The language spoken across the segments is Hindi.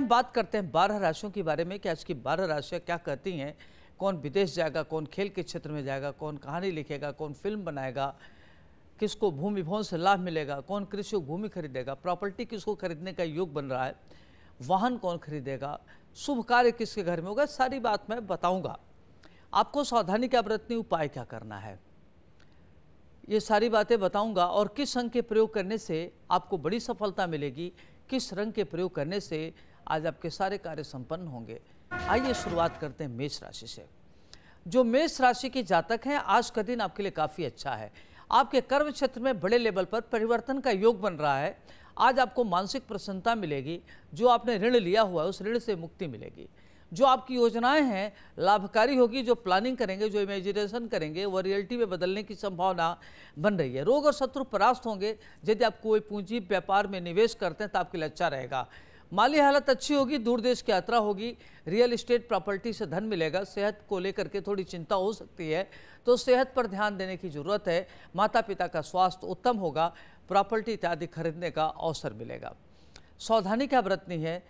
हम बात करते हैं बारह राशियों के बारे में कि आज की बारह राशियाँ क्या कहती हैं कौन विदेश जाएगा कौन खेल के क्षेत्र में जाएगा कौन कहानी लिखेगा कौन फिल्म बनाएगा किसको भूमि भवन से लाभ मिलेगा कौन कृषि भूमि खरीदेगा प्रॉपर्टी किसको खरीदने का योग बन रहा है वाहन कौन खरीदेगा शुभ कार्य किसके घर में होगा सारी बात मैं बताऊंगा आपको सावधानी क्या बरतनी उपाय क्या करना है ये सारी बातें बताऊंगा और किस रंग के प्रयोग करने से आपको बड़ी सफलता मिलेगी किस रंग के प्रयोग करने से आज आपके सारे कार्य संपन्न होंगे आइए शुरुआत करते हैं मेष राशि से जो मेष राशि के जातक हैं आज का दिन आपके लिए काफ़ी अच्छा है आपके कर्म क्षेत्र में बड़े लेवल पर परिवर्तन का योग बन रहा है आज आपको मानसिक प्रसन्नता मिलेगी जो आपने ऋण लिया हुआ है उस ऋण से मुक्ति मिलेगी जो आपकी योजनाएं हैं लाभकारी होगी जो प्लानिंग करेंगे जो इमेजिनेशन करेंगे वो रियलिटी में बदलने की संभावना बन रही है रोग और शत्रु परास्त होंगे यदि आप कोई पूंजी व्यापार में निवेश करते हैं तो आपके लिए अच्छा रहेगा माली हालत अच्छी होगी दूर देश की यात्रा होगी रियल इस्टेट प्रॉपर्टी से धन मिलेगा सेहत को लेकर के थोड़ी चिंता हो सकती है तो सेहत पर ध्यान देने की जरूरत है माता पिता का स्वास्थ्य उत्तम होगा प्रॉपर्टी इत्यादि खरीदने का अवसर मिलेगा सावधानी क्या बरतनी है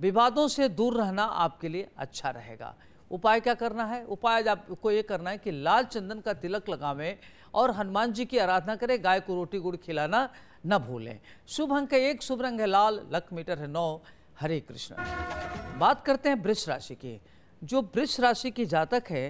विवादों से दूर रहना आपके लिए अच्छा रहेगा उपाय क्या करना है उपाय आपको ये करना है कि लाल चंदन का तिलक लगावें और हनुमान जी की आराधना करें गाय को रोटी गुड़ खिलाना न भूलें शुभ अंक है एक शुभ रंग है लाल लक मीटर है नौ हरे कृष्ण बात करते हैं वृक्ष राशि की जो वृक्ष राशि की जातक है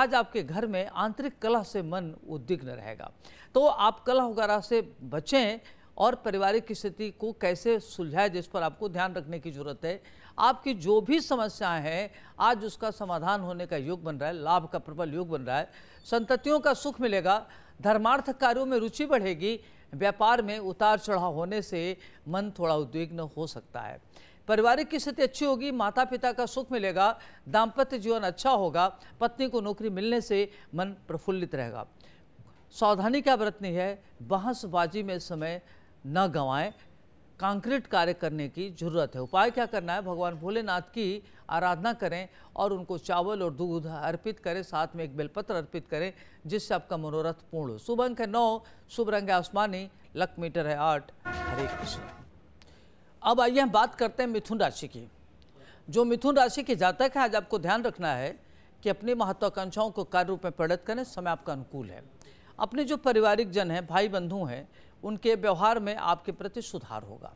आज आपके घर में आंतरिक कलह से मन उद्विग्न रहेगा तो आप कलह वगैरह से बचें और पारिवारिक स्थिति को कैसे सुलझाएं जिस पर आपको ध्यान रखने की जरूरत है आपकी जो भी समस्याएं हैं आज उसका समाधान होने का योग बन रहा है लाभ का प्रबल योग बन रहा है संततियों का सुख मिलेगा धर्मार्थ कार्यों में रुचि बढ़ेगी व्यापार में उतार चढ़ाव होने से मन थोड़ा उद्विग्न हो सकता है पारिवारिक की स्थिति अच्छी होगी माता पिता का सुख मिलेगा दाम्पत्य जीवन अच्छा होगा पत्नी को नौकरी मिलने से मन प्रफुल्लित रहेगा सावधानी क्या बरतनी है बहसबाजी में समय न गंवाएं कांक्रीट कार्य करने की जरूरत है उपाय क्या करना है भगवान भोलेनाथ की आराधना करें और उनको चावल और दूध अर्पित करें साथ में एक बेलपत्र अर्पित करें जिससे आपका मनोरथ पूर्ण हो शुभ अंक है नौ शुभ रंग है आसमानी लक मीटर है आठ हरे कृष्ण अब आइए हम बात करते हैं मिथुन राशि की जो मिथुन राशि के जातक है आज आपको ध्यान रखना है कि अपनी महत्वाकांक्षाओं को कार्य रूप में परिणत करें समय आपका अनुकूल है अपने जो पारिवारिक जन हैं भाई बंधु हैं उनके व्यवहार में आपके प्रति सुधार होगा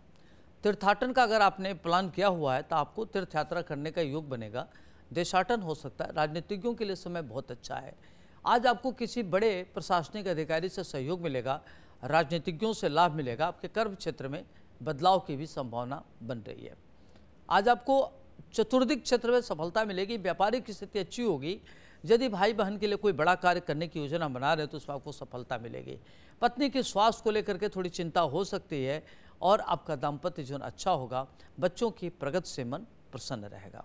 तीर्थाटन का अगर आपने प्लान किया हुआ है तो आपको तीर्थ यात्रा करने का योग बनेगा देशाटन हो सकता है राजनीतिज्ञों के लिए समय बहुत अच्छा है आज आपको किसी बड़े प्रशासनिक अधिकारी से सहयोग मिलेगा राजनीतिज्ञों से लाभ मिलेगा आपके कर्म क्षेत्र में बदलाव की भी संभावना बन रही है आज आपको चतुर्दिक क्षेत्र में सफलता मिलेगी व्यापारिक स्थिति अच्छी होगी यदि भाई बहन के लिए कोई बड़ा कार्य करने की योजना बना रहे हैं तो उसमें आपको सफलता मिलेगी पत्नी के स्वास्थ्य को लेकर के थोड़ी चिंता हो सकती है और आपका दाम्पत्य जीवन अच्छा होगा बच्चों की प्रगति से मन प्रसन्न रहेगा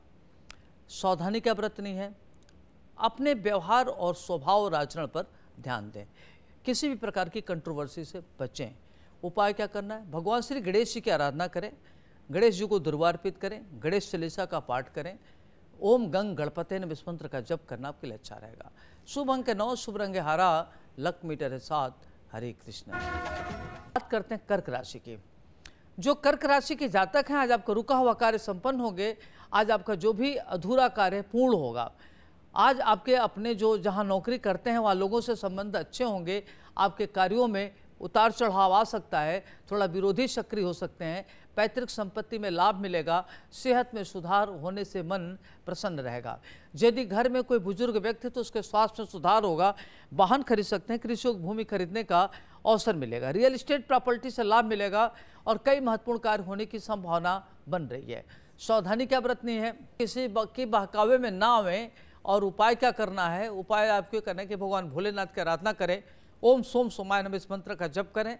सावधानी क्या बरतनी है अपने व्यवहार और स्वभाव और आचरण पर ध्यान दें किसी भी प्रकार की कंट्रोवर्सी से बचें उपाय क्या करना है भगवान श्री गणेश जी की आराधना करें गणेश जी को दुर्वार्पित करें गणेश चालीसा का पाठ करें ओम गंग गणपते ने विस्मंत्र का जप करना आपके लिए अच्छा रहेगा शुभ अंक नौ शुभ रंग हरा लक मीटर है सात हरे कृष्ण बात करते हैं कर्क राशि की जो कर्क राशि के जातक हैं आज आपका रुका हुआ कार्य संपन्न होंगे आज आपका जो भी अधूरा कार्य पूर्ण होगा आज आपके अपने जो जहां नौकरी करते हैं वहां लोगों से संबंध अच्छे होंगे आपके कार्यों में उतार चढ़ाव आ सकता है थोड़ा विरोधी सक्रिय हो सकते हैं पैतृक संपत्ति में लाभ मिलेगा सेहत में सुधार होने से मन प्रसन्न रहेगा यदि घर में कोई बुजुर्ग व्यक्ति तो उसके स्वास्थ्य में सुधार होगा वाहन खरीद सकते हैं कृषि भूमि खरीदने का अवसर मिलेगा रियल इस्टेट प्रॉपर्टी से लाभ मिलेगा और कई महत्वपूर्ण कार्य होने की संभावना बन रही है सावधानी क्या बरतनी है किसी के बहकावे में ना आवें और उपाय क्या करना है उपाय आपको करना है कि भगवान भोलेनाथ की आराधना करें ओम सोम सोमाय नम इस मंत्र का जप करें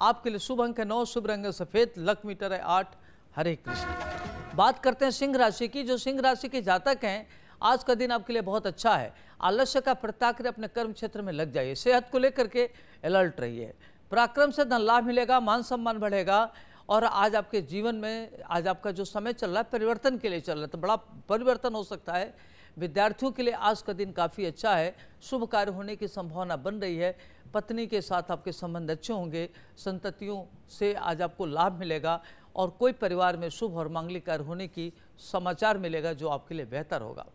आपके लिए शुभ अंक है नौ शुभ रंग है सफ़ेद लक मीटर है आठ हरे कृष्ण बात करते हैं सिंह राशि की जो सिंह राशि के जातक हैं आज का दिन आपके लिए बहुत अच्छा है आलस्य का प्रताकर अपने कर्म क्षेत्र में लग जाइए सेहत को लेकर के अलर्ट रहिए पराक्रम से धन लाभ मिलेगा मान सम्मान बढ़ेगा और आज आपके जीवन में आज आपका जो समय चल रहा है परिवर्तन के लिए चल रहा है तो बड़ा परिवर्तन हो सकता है विद्यार्थियों के लिए आज का दिन काफ़ी अच्छा है शुभ कार्य होने की संभावना बन रही है पत्नी के साथ आपके संबंध अच्छे होंगे संततियों से आज आपको लाभ मिलेगा और कोई परिवार में शुभ और मांगलिक कार्य होने की समाचार मिलेगा जो आपके लिए बेहतर होगा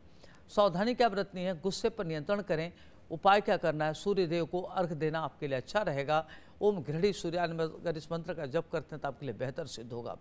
सावधानी क्या बरतनी है गुस्से पर नियंत्रण करें उपाय क्या करना है सूर्यदेव को अर्घ देना आपके लिए अच्छा रहेगा ओम घृणी सूर्यान अगर इस मंत्र का जप करते हैं तो आपके लिए बेहतर सिद्ध होगा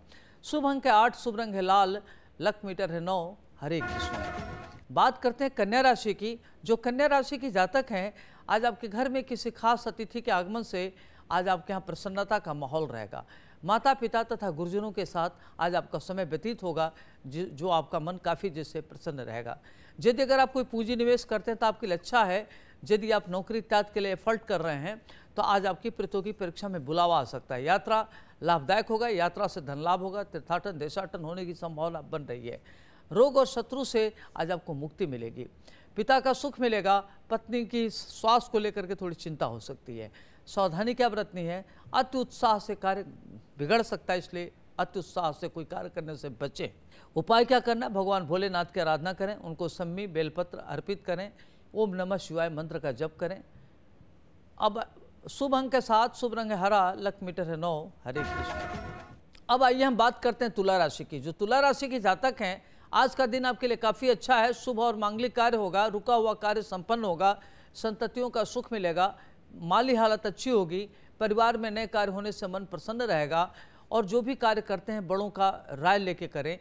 शुभ अंक है आठ शुभ रंग है लाल लक मीटर है नौ हरे कृष्ण बात करते हैं कन्या राशि की जो कन्या राशि की जातक हैं आज आपके घर में किसी खास अतिथि के आगमन से आज आपके यहाँ प्रसन्नता का माहौल रहेगा माता पिता तथा गुरुजनों के साथ आज आपका समय व्यतीत होगा जो आपका मन काफ़ी जिससे प्रसन्न रहेगा यदि अगर आप कोई पूंजी निवेश करते हैं तो आपके लिए अच्छा है यदि आप नौकरी त्याग के लिए एफर्ट कर रहे हैं तो आज आपकी पृथ्वी की परीक्षा में बुलावा आ सकता है यात्रा लाभदायक होगा यात्रा से धन लाभ होगा तीर्थाटन देशाटन होने की संभावना बन रही है रोग और शत्रु से आज आपको मुक्ति मिलेगी पिता का सुख मिलेगा पत्नी की स्वास्थ्य को लेकर के थोड़ी चिंता हो सकती है सावधानी क्या बरतनी है अति उत्साह से कार्य बिगड़ सकता है इसलिए अति उत्साह से कोई कार्य करने से बचें उपाय क्या करना भगवान भोलेनाथ की आराधना करें उनको सम्मी बेलपत्र अर्पित करें ओम नमः शिवाय मंत्र का जप करें अब शुभ अंक के साथ शुभ रंग हरा लक मीटर है नौ हरे कृष्ण अब आइए हम बात करते हैं तुला राशि की जो तुला राशि के जातक हैं आज का दिन आपके लिए काफ़ी अच्छा है शुभ और मांगलिक कार्य होगा रुका हुआ कार्य संपन्न होगा संततियों का सुख मिलेगा माली हालत अच्छी होगी परिवार में नए कार्य होने से मन प्रसन्न रहेगा और जो भी कार्य करते हैं बड़ों का राय लेके करें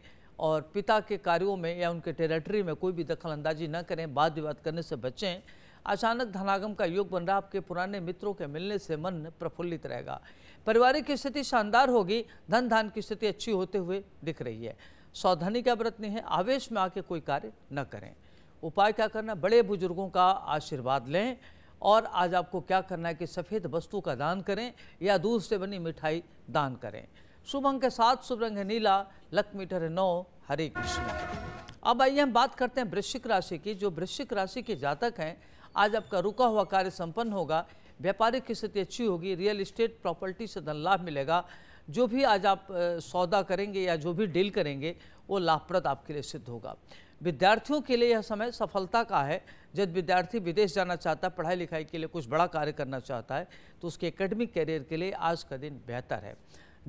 और पिता के कार्यों में या उनके टेरिटरी में कोई भी दखल अंदाजी न करें वाद विवाद करने से बचें अचानक धनागम का योग बन रहा आपके पुराने मित्रों के मिलने से मन प्रफुल्लित रहेगा पारिवारिक स्थिति शानदार होगी धन धान की स्थिति अच्छी होते हुए दिख रही है सावधानी का बरतनी है आवेश में आके कोई कार्य न करें उपाय क्या करना बड़े बुजुर्गों का आशीर्वाद लें और आज आपको क्या करना है कि सफ़ेद वस्तु का दान करें या दूध से बनी मिठाई दान करें शुभ अंक है सात शुभ रंग है नीला लक मीटर है नौ हरे कृष्ण अब आइए हम बात करते हैं वृश्चिक राशि की जो वृश्चिक राशि के जातक हैं आज आपका रुका हुआ कार्य संपन्न होगा व्यापारिक स्थिति अच्छी होगी रियल इस्टेट प्रॉपर्टी से धन लाभ मिलेगा जो भी आज आप सौदा करेंगे या जो भी डील करेंगे वो लाभप्रद आपके लिए सिद्ध होगा विद्यार्थियों के लिए यह समय सफलता का है जब विद्यार्थी विदेश जाना चाहता है पढ़ाई लिखाई के लिए कुछ बड़ा कार्य करना चाहता है तो उसके एकेडमिक कैरियर के लिए आज का दिन बेहतर है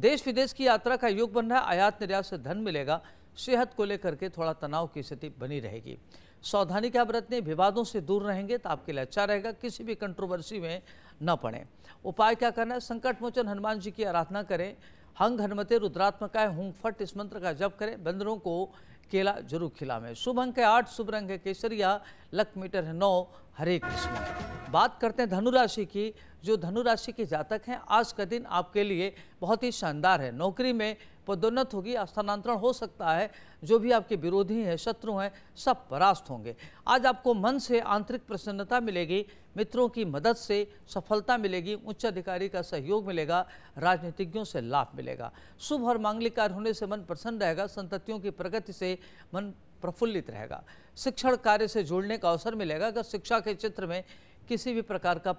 देश विदेश की यात्रा का योग बन रहा है आयात निर्यात से धन मिलेगा सेहत को लेकर के थोड़ा तनाव की स्थिति बनी रहेगी सावधानी क्या बरतने बरतें विवादों से दूर रहेंगे तो आपके लिए अच्छा रहेगा किसी भी कंट्रोवर्सी में न पड़ें उपाय क्या करना है संकट मोचन हनुमान जी की आराधना करें हंग हनुमते रुद्रात्मकाय हुंग फट इस मंत्र का जप करें बंदरों को केला जरूर खिलावें शुभ अंक है आठ शुभ रंग है केसरिया लक मीटर है नौ हरे कृष्ण बात करते हैं धनुराशि की जो धनुराशि के जातक हैं आज का दिन आपके लिए बहुत ही शानदार है नौकरी में पदोन्नत होगी स्थानांतरण हो सकता है जो भी आपके विरोधी हैं शत्रु हैं सब परास्त होंगे आज आपको मन से आंतरिक प्रसन्नता मिलेगी मित्रों की मदद से सफलता मिलेगी उच्च अधिकारी का सहयोग मिलेगा राजनीतिज्ञों से लाभ मिलेगा शुभ और मांगलिक कार्य होने से मन प्रसन्न रहेगा संतियों की प्रगति से मन प्रफुल्लित रहेगा शिक्षण कार्य से जुड़ने का अवसर मिलेगा अगर शिक्षा के क्षेत्र में किसी भी प्रकार का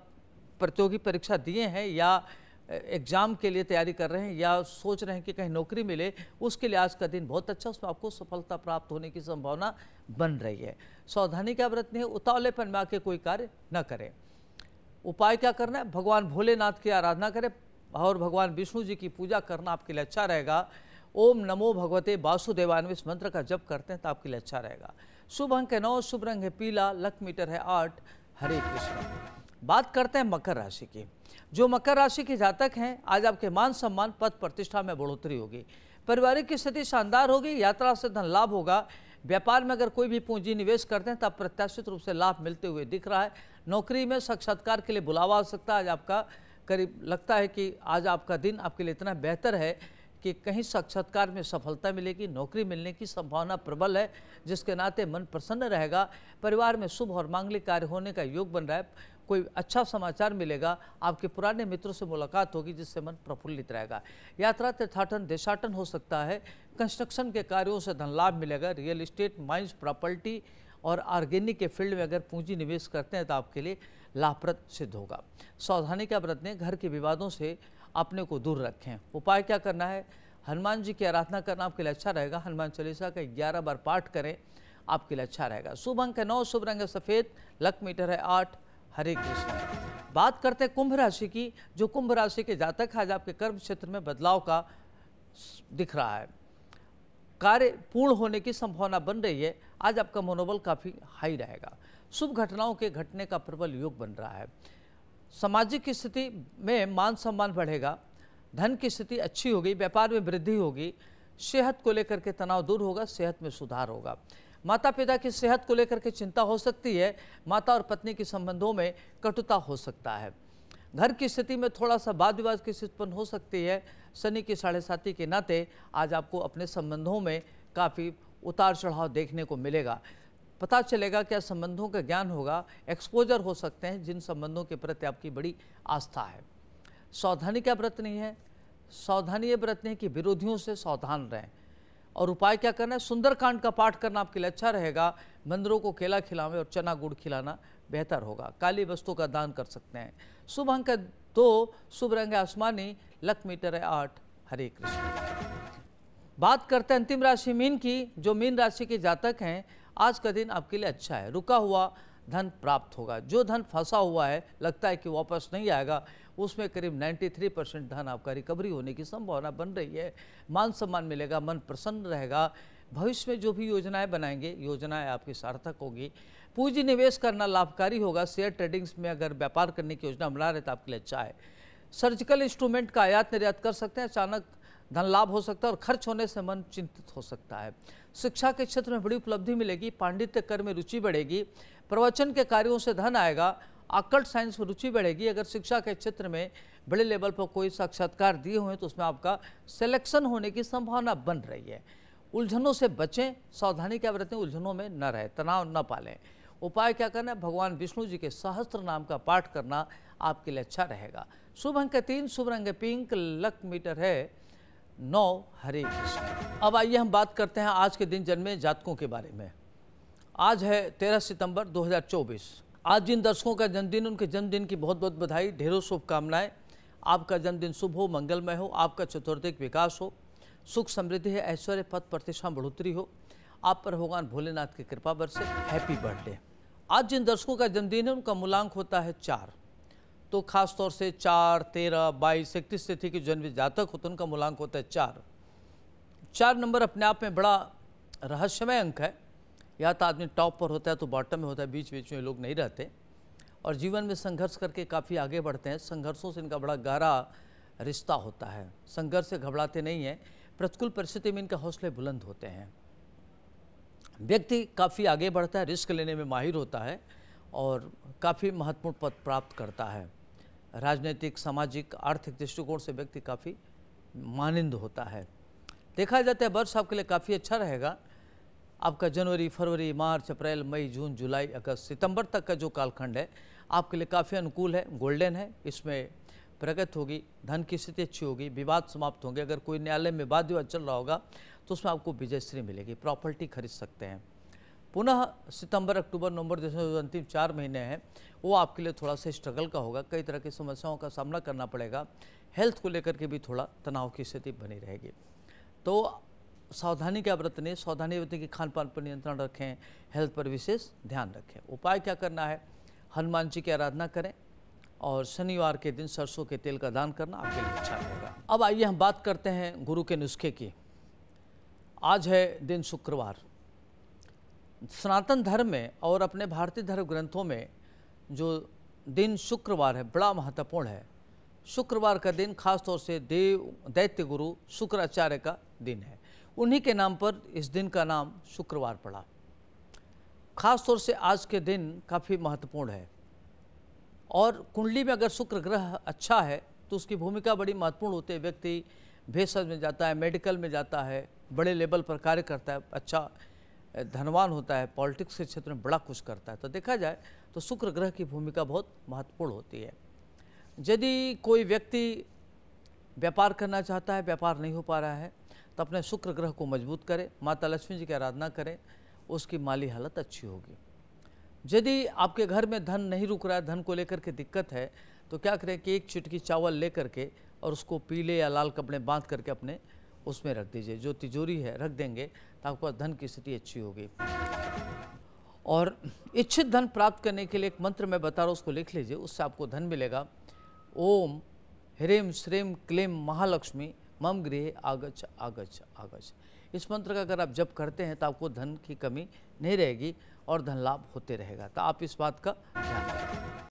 प्रतियोगी परीक्षा दिए हैं या एग्ज़ाम के लिए तैयारी कर रहे हैं या सोच रहे हैं कि कहीं नौकरी मिले उसके लिए आज का दिन बहुत अच्छा उसमें आपको सफलता प्राप्त होने की संभावना बन रही है सावधानी क्या बरतनी है उतावलेपन में आके कोई कार्य न करें उपाय क्या करना है भगवान भोलेनाथ की आराधना करें और भगवान विष्णु जी की पूजा करना आपके लिए अच्छा रहेगा ओम नमो भगवते वासुदेवान इस मंत्र का जप करते हैं तो आपके लिए अच्छा रहेगा शुभ अंक है नौ शुभ रंग है पीला लक मीटर है आठ हरे कृष्ण बात करते हैं मकर राशि की जो मकर राशि के जातक हैं आज आपके मान सम्मान पद प्रतिष्ठा में बढ़ोतरी होगी पारिवारिक की स्थिति शानदार होगी यात्रा से धन लाभ होगा व्यापार में अगर कोई भी पूंजी निवेश करते हैं तब प्रत्याशित रूप से लाभ मिलते हुए दिख रहा है नौकरी में साक्षात्कार के लिए बुलावा आ सकता है आज आपका करीब लगता है कि आज आपका दिन आपके लिए इतना बेहतर है कि कहीं साक्षात्कार में सफलता मिलेगी नौकरी मिलने की संभावना प्रबल है जिसके नाते मन प्रसन्न रहेगा परिवार में शुभ और मांगलिक कार्य होने का योग बन रहा है कोई अच्छा समाचार मिलेगा आपके पुराने मित्रों से मुलाकात होगी जिससे मन प्रफुल्लित रहेगा यात्रा तीर्थाटन देशाटन हो सकता है कंस्ट्रक्शन के कार्यों से धन लाभ मिलेगा रियल इस्टेट माइंस प्रॉपर्टी और ऑर्गेनिक के फील्ड में अगर पूंजी निवेश करते हैं तो आपके लिए लाभप्रद सिद्ध होगा सावधानी क्या बरतने घर के विवादों से अपने को दूर रखें उपाय क्या करना है हनुमान जी की आराधना करना आपके लिए अच्छा रहेगा हनुमान चालीसा का ग्यारह बार पाठ करें आपके लिए अच्छा रहेगा शुभ अंक है नौ शुभ रंग है सफ़ेद लक मीटर है आठ हरे कृष्ण बात करते हैं कुंभ राशि की जो कुंभ राशि के जातक आज आपके कर्म क्षेत्र में बदलाव का दिख रहा है कार्य पूर्ण होने की संभावना बन रही है आज आपका मनोबल काफ़ी हाई रहेगा शुभ घटनाओं के घटने का प्रबल योग बन रहा है सामाजिक स्थिति में मान सम्मान बढ़ेगा धन की स्थिति अच्छी होगी व्यापार में वृद्धि होगी सेहत को लेकर के तनाव दूर होगा सेहत में सुधार होगा माता पिता की सेहत को लेकर के चिंता हो सकती है माता और पत्नी के संबंधों में कटुता हो सकता है घर की स्थिति में थोड़ा सा वाद विवाद की स्थिति उत्पन्न हो सकती है शनि की साढ़े साथी के नाते आज आपको अपने संबंधों में काफ़ी उतार चढ़ाव देखने को मिलेगा पता चलेगा क्या संबंधों का ज्ञान होगा एक्सपोजर हो सकते हैं जिन संबंधों के प्रति आपकी बड़ी आस्था है सावधानी क्या व्रत नहीं है सावधानी ये व्रत नहीं कि विरोधियों से सावधान रहें और उपाय क्या करना है सुंदरकांड का पाठ करना आपके लिए अच्छा रहेगा मंदिरों को केला खिलावे और चना गुड़ खिलाना बेहतर होगा काली वस्तु का दान कर सकते हैं शुभ अंक दो शुभ रंग आसमानी लक मीटर है आठ हरे कृष्ण बात करते हैं अंतिम राशि मीन की जो मीन राशि के जातक हैं आज का दिन आपके लिए अच्छा है रुका हुआ धन प्राप्त होगा जो धन फंसा हुआ है लगता है कि वापस नहीं आएगा उसमें करीब 93 परसेंट धन आपका रिकवरी होने की संभावना बन रही है मान सम्मान मिलेगा मन प्रसन्न रहेगा भविष्य में जो भी योजनाएं बनाएंगे योजनाएं आपकी सार्थक होगी पूंजी निवेश करना लाभकारी होगा शेयर ट्रेडिंग्स में अगर व्यापार करने की योजना बना रहे तो आपके लिए अच्छा है सर्जिकल इंस्ट्रूमेंट का आयात निर्यात कर सकते हैं अचानक धन लाभ हो सकता है और खर्च होने से मन चिंतित हो सकता है शिक्षा के क्षेत्र में बड़ी उपलब्धि मिलेगी पांडित्य कर में रुचि बढ़ेगी प्रवचन के कार्यों से धन आएगा अकल्ट साइंस में रुचि बढ़ेगी अगर शिक्षा के क्षेत्र में बड़े लेवल पर कोई साक्षात्कार दिए हुए तो उसमें आपका सिलेक्शन होने की संभावना बन रही है उलझनों से बचें सावधानी क्या बरतें उलझनों में न रहें तनाव न पालें उपाय क्या करना है भगवान विष्णु जी के सहस्त्र नाम का पाठ करना आपके लिए अच्छा रहेगा शुभ अंक तीन शुभ रंग पिंक लक मीटर है नौ हरे अब आइए हम बात करते हैं आज के दिन जन्मे जातकों के बारे में आज है तेरह सितंबर 2024 आज जिन दर्शकों का जन्मदिन उनके जन्मदिन की बहुत बहुत बधाई ढेरों शुभकामनाएं आपका जन्मदिन शुभ हो मंगलमय हो आपका चतुर्दिक विकास हो सुख समृद्धि है ऐश्वर्य पद प्रतिष्ठा बढ़ोतरी हो आप पर भगवान भोलेनाथ की कृपा बरसे हैप्पी बर्थडे आज जिन दर्शकों का जन्मदिन है उनका मूलांक होता है चार तो खास तौर से चार तेरह बाईस इकतीस तिथि के जन्म जातक होते तो हैं उनका मूलांक होता है चार चार नंबर अपने आप में बड़ा रहस्यमय अंक है या तो आदमी टॉप पर होता है तो बॉटम में होता है बीच बीच में लोग नहीं रहते और जीवन में संघर्ष करके काफ़ी आगे बढ़ते हैं संघर्षों से इनका बड़ा गहरा रिश्ता होता है संघर्ष से घबराते नहीं हैं प्रतिकूल परिस्थिति में इनके हौसले बुलंद होते हैं व्यक्ति काफ़ी आगे बढ़ता है रिस्क लेने में माहिर होता है और काफ़ी महत्वपूर्ण पद प्राप्त करता है राजनीतिक सामाजिक आर्थिक दृष्टिकोण से व्यक्ति काफ़ी मानिंद होता है देखा जाता है वर्ष आपके लिए काफ़ी अच्छा रहेगा आपका जनवरी फरवरी मार्च अप्रैल मई जून जुलाई अगस्त सितंबर तक का जो कालखंड है आपके लिए काफ़ी अनुकूल है गोल्डन है इसमें प्रगति होगी धन की स्थिति अच्छी होगी विवाद समाप्त होंगे अगर कोई न्यायालय में वाद विवाद चल रहा होगा तो उसमें आपको विजयश्री मिलेगी प्रॉपर्टी खरीद सकते हैं पुनः सितंबर अक्टूबर नवंबर दिसंबर जो अंतिम चार महीने हैं वो आपके लिए थोड़ा सा स्ट्रगल का होगा कई तरह की समस्याओं का सामना करना पड़ेगा हेल्थ को लेकर के भी थोड़ा तनाव की स्थिति बनी रहेगी तो सावधानी क्या बरतने सावधानी बरतने कि खान पान पर नियंत्रण रखें हेल्थ पर विशेष ध्यान रखें उपाय क्या करना है हनुमान जी की आराधना करें और शनिवार के दिन सरसों के तेल का दान करना आपके लिए अच्छा होगा अब आइए हम बात करते हैं गुरु के नुस्खे की आज है दिन शुक्रवार सनातन धर्म में और अपने भारतीय धर्म ग्रंथों में जो दिन शुक्रवार है बड़ा महत्वपूर्ण है शुक्रवार का दिन खासतौर से देव दैत्य गुरु शुक्राचार्य का दिन है उन्हीं के नाम पर इस दिन का नाम शुक्रवार पड़ा खास तौर से आज के दिन काफ़ी महत्वपूर्ण है और कुंडली में अगर शुक्र ग्रह अच्छा है तो उसकी भूमिका बड़ी महत्वपूर्ण होती है व्यक्ति भेषज में जाता है मेडिकल में जाता है बड़े लेवल पर कार्य करता है अच्छा धनवान होता है पॉलिटिक्स के क्षेत्र में बड़ा कुछ करता है तो देखा जाए तो शुक्र ग्रह की भूमिका बहुत महत्वपूर्ण होती है यदि कोई व्यक्ति व्यापार करना चाहता है व्यापार नहीं हो पा रहा है तो अपने शुक्र ग्रह को मजबूत करें माता लक्ष्मी जी की आराधना करें उसकी माली हालत अच्छी होगी यदि आपके घर में धन नहीं रुक रहा है धन को लेकर के दिक्कत है तो क्या करें कि एक चुटकी चावल ले करके और उसको पीले या लाल कपड़े बांध करके अपने उसमें रख दीजिए जो तिजोरी है रख देंगे तो आपके धन की स्थिति अच्छी होगी और इच्छित धन प्राप्त करने के लिए एक मंत्र मैं बता रहा हूँ उसको लिख लीजिए उससे आपको धन मिलेगा ओम ह्रेम श्रेम क्लेम महालक्ष्मी मम गृह आगच आगच आगच इस मंत्र का अगर आप जप करते हैं तो आपको धन की कमी नहीं रहेगी और धन लाभ होते रहेगा तो आप इस बात का ध्यान रखें